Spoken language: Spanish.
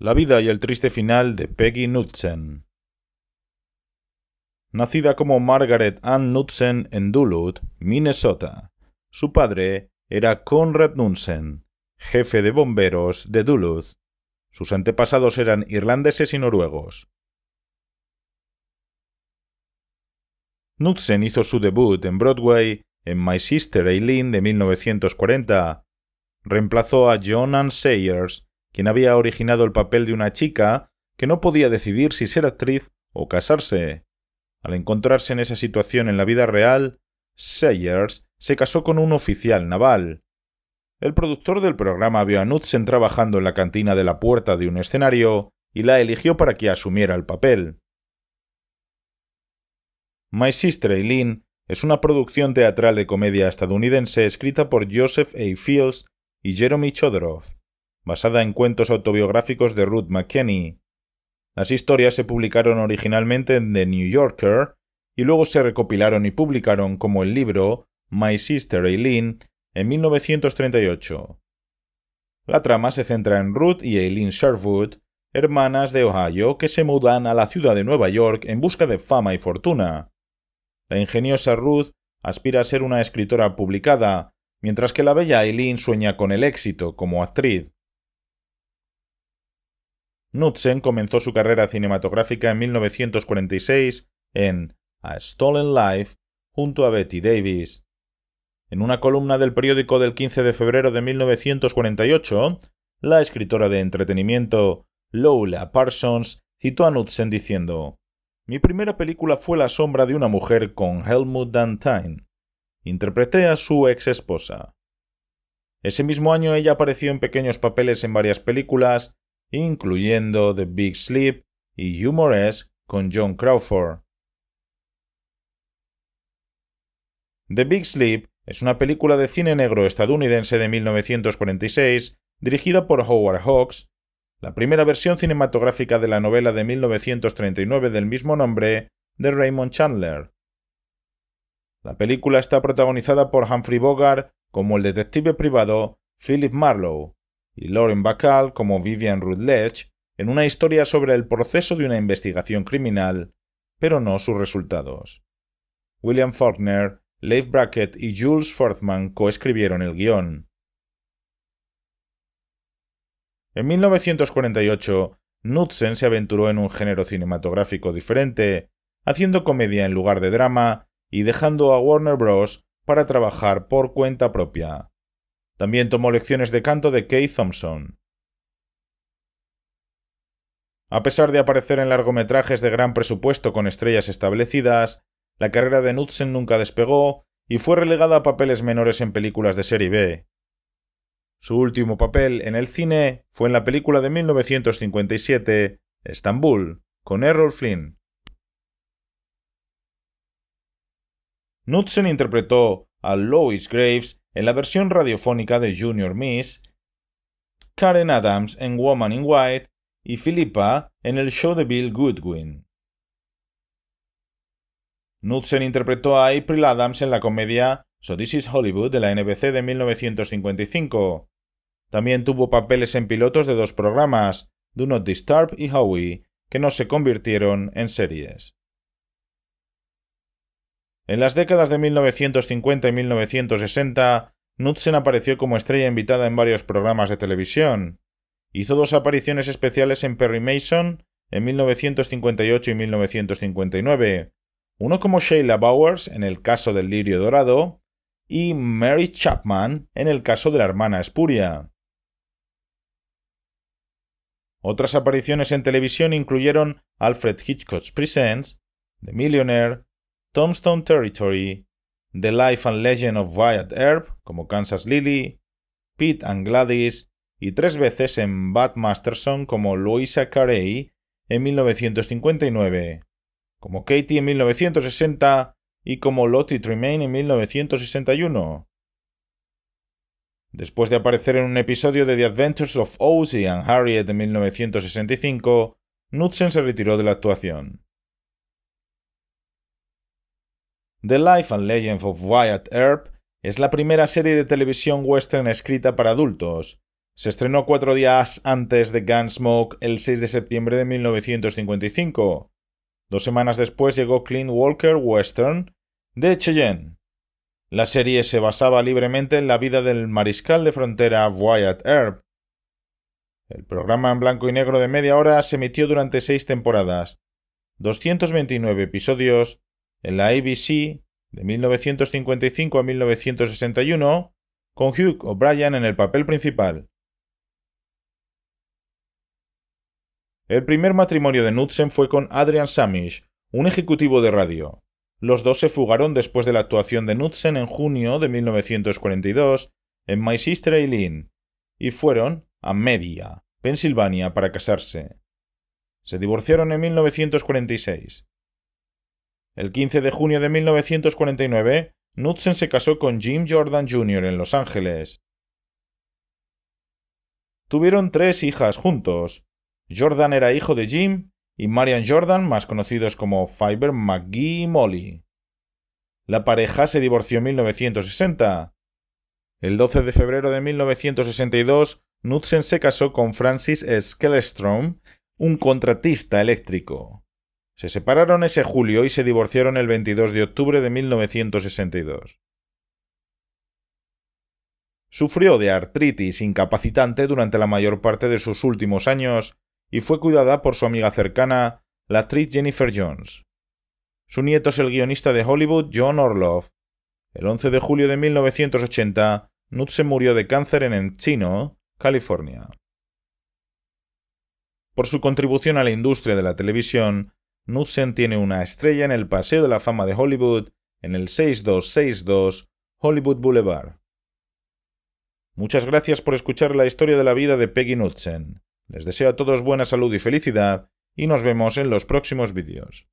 La vida y el triste final de Peggy Knudsen. Nacida como Margaret Ann Knudsen en Duluth, Minnesota, su padre era Conrad Knudsen, jefe de bomberos de Duluth. Sus antepasados eran irlandeses y noruegos. Knudsen hizo su debut en Broadway en My Sister Eileen de 1940. Reemplazó a John Ann Sayers quien había originado el papel de una chica que no podía decidir si ser actriz o casarse. Al encontrarse en esa situación en la vida real, Sayers se casó con un oficial naval. El productor del programa vio a Knudsen trabajando en la cantina de la puerta de un escenario y la eligió para que asumiera el papel. My Sister Eileen es una producción teatral de comedia estadounidense escrita por Joseph A. Fields y Jeremy Chodorov basada en cuentos autobiográficos de Ruth McKinney. Las historias se publicaron originalmente en The New Yorker y luego se recopilaron y publicaron como el libro My Sister Eileen en 1938. La trama se centra en Ruth y Eileen Sherwood, hermanas de Ohio que se mudan a la ciudad de Nueva York en busca de fama y fortuna. La ingeniosa Ruth aspira a ser una escritora publicada, mientras que la bella Eileen sueña con el éxito como actriz. Knudsen comenzó su carrera cinematográfica en 1946 en A Stolen Life junto a Betty Davis. En una columna del periódico del 15 de febrero de 1948, la escritora de entretenimiento Lola Parsons citó a Knudsen diciendo: Mi primera película fue La sombra de una mujer con Helmut Dantine. Interpreté a su ex esposa. Ese mismo año ella apareció en pequeños papeles en varias películas incluyendo The Big Sleep y Humores con John Crawford. The Big Sleep es una película de cine negro estadounidense de 1946 dirigida por Howard Hawks, la primera versión cinematográfica de la novela de 1939 del mismo nombre de Raymond Chandler. La película está protagonizada por Humphrey Bogart como el detective privado Philip Marlowe, y Lauren Bacall como Vivian Rutledge en una historia sobre el proceso de una investigación criminal, pero no sus resultados. William Faulkner, Leif Brackett y Jules Forthman coescribieron el guión. En 1948, Knudsen se aventuró en un género cinematográfico diferente, haciendo comedia en lugar de drama y dejando a Warner Bros. para trabajar por cuenta propia. También tomó lecciones de canto de Kay Thompson. A pesar de aparecer en largometrajes de gran presupuesto con estrellas establecidas, la carrera de Knudsen nunca despegó y fue relegada a papeles menores en películas de serie B. Su último papel en el cine fue en la película de 1957, Estambul, con Errol Flynn. Knudsen interpretó a Lois Graves en la versión radiofónica de Junior Miss, Karen Adams en Woman in White y Philippa en el show de Bill Goodwin. Knudsen interpretó a April Adams en la comedia So This is Hollywood de la NBC de 1955. También tuvo papeles en pilotos de dos programas, Do Not Disturb y Howie, que no se convirtieron en series. En las décadas de 1950 y 1960, Knudsen apareció como estrella invitada en varios programas de televisión. Hizo dos apariciones especiales en Perry Mason en 1958 y 1959, uno como Sheila Bowers en el caso del lirio dorado y Mary Chapman en el caso de la hermana espuria. Otras apariciones en televisión incluyeron Alfred Hitchcock's Presents, The Millionaire, Tombstone Territory, The Life and Legend of Wyatt Earp, como Kansas Lily, Pete and Gladys, y tres veces en Bat Masterson como Louisa Carey en 1959, como Katie en 1960 y como Lottie Tremaine en 1961. Después de aparecer en un episodio de The Adventures of Ozzy and Harriet en 1965, Knudsen se retiró de la actuación. The Life and Legend of Wyatt Earp es la primera serie de televisión western escrita para adultos. Se estrenó cuatro días antes de Gunsmoke el 6 de septiembre de 1955. Dos semanas después llegó Clint Walker Western de Cheyenne. La serie se basaba libremente en la vida del mariscal de frontera Wyatt Earp. El programa en blanco y negro de media hora se emitió durante seis temporadas, 229 episodios en la ABC de 1955 a 1961, con Hugh O'Brien en el papel principal. El primer matrimonio de Knudsen fue con Adrian Samish, un ejecutivo de radio. Los dos se fugaron después de la actuación de Knudsen en junio de 1942 en My Sister Eileen y fueron a Media, Pensilvania, para casarse. Se divorciaron en 1946. El 15 de junio de 1949, Knudsen se casó con Jim Jordan Jr. en Los Ángeles. Tuvieron tres hijas juntos. Jordan era hijo de Jim y Marian Jordan, más conocidos como Fiber, McGee y Molly. La pareja se divorció en 1960. El 12 de febrero de 1962, Knudsen se casó con Francis Skelstrom, un contratista eléctrico. Se separaron ese julio y se divorciaron el 22 de octubre de 1962. Sufrió de artritis incapacitante durante la mayor parte de sus últimos años y fue cuidada por su amiga cercana, la actriz Jennifer Jones. Su nieto es el guionista de Hollywood John Orloff. El 11 de julio de 1980, Nutt se murió de cáncer en Encino, California. Por su contribución a la industria de la televisión, Knudsen tiene una estrella en el Paseo de la Fama de Hollywood, en el 6262 Hollywood Boulevard. Muchas gracias por escuchar la historia de la vida de Peggy Knudsen. Les deseo a todos buena salud y felicidad, y nos vemos en los próximos vídeos.